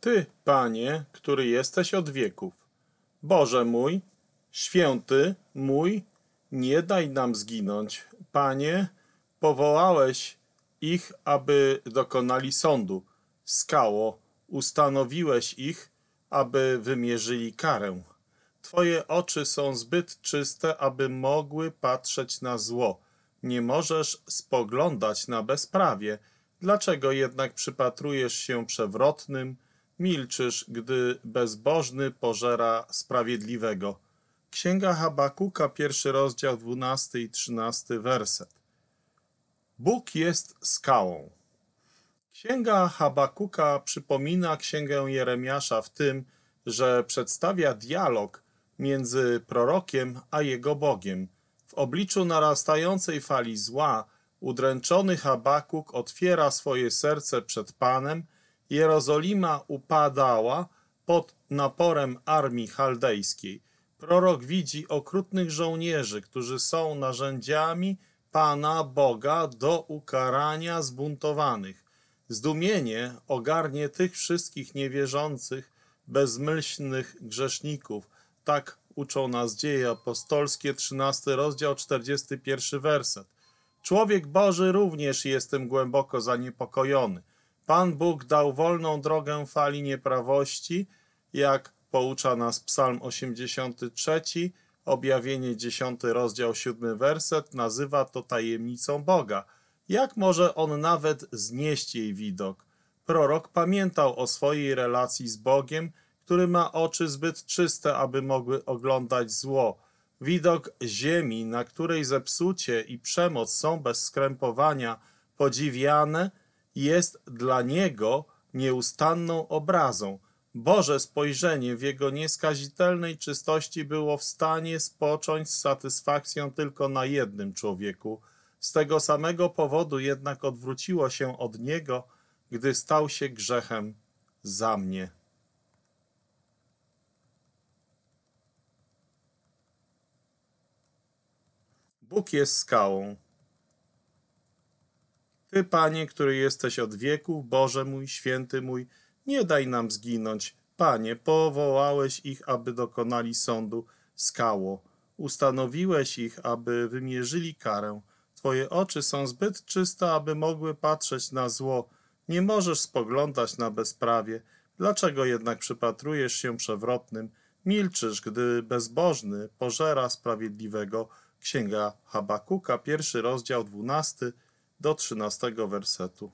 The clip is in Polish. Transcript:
Ty, Panie, który jesteś od wieków, Boże mój, święty mój, nie daj nam zginąć. Panie, powołałeś ich, aby dokonali sądu. Skało, ustanowiłeś ich, aby wymierzyli karę. Twoje oczy są zbyt czyste, aby mogły patrzeć na zło. Nie możesz spoglądać na bezprawie. Dlaczego jednak przypatrujesz się przewrotnym, Milczysz, gdy bezbożny pożera sprawiedliwego. Księga Habakuka, pierwszy rozdział, 12 i 13 werset. Bóg jest skałą. Księga Habakuka przypomina księgę Jeremiasza w tym, że przedstawia dialog między prorokiem a jego Bogiem. W obliczu narastającej fali zła udręczony Habakuk otwiera swoje serce przed Panem – Jerozolima upadała pod naporem armii chaldejskiej. Prorok widzi okrutnych żołnierzy, którzy są narzędziami Pana Boga do ukarania zbuntowanych. Zdumienie ogarnie tych wszystkich niewierzących, bezmyślnych grzeszników. Tak uczą nas dzieje apostolskie, 13 rozdział, 41 werset. Człowiek Boży również jestem głęboko zaniepokojony. Pan Bóg dał wolną drogę fali nieprawości, jak poucza nas Psalm 83, objawienie 10, rozdział 7, werset, nazywa to tajemnicą Boga. Jak może on nawet znieść jej widok? Prorok pamiętał o swojej relacji z Bogiem, który ma oczy zbyt czyste, aby mogły oglądać zło. Widok ziemi, na której zepsucie i przemoc są bez skrępowania podziwiane, jest dla niego nieustanną obrazą. Boże spojrzenie w jego nieskazitelnej czystości było w stanie spocząć z satysfakcją tylko na jednym człowieku. Z tego samego powodu jednak odwróciło się od niego, gdy stał się grzechem za mnie. Bóg jest skałą. Ty, Panie, który jesteś od wieków, Boże mój, święty mój, nie daj nam zginąć. Panie, powołałeś ich, aby dokonali sądu skało. Ustanowiłeś ich, aby wymierzyli karę. Twoje oczy są zbyt czyste, aby mogły patrzeć na zło. Nie możesz spoglądać na bezprawie. Dlaczego jednak przypatrujesz się przewrotnym? Milczysz, gdy bezbożny pożera sprawiedliwego. Księga Habakuka, pierwszy rozdział, dwunasty, do 13 wersetu.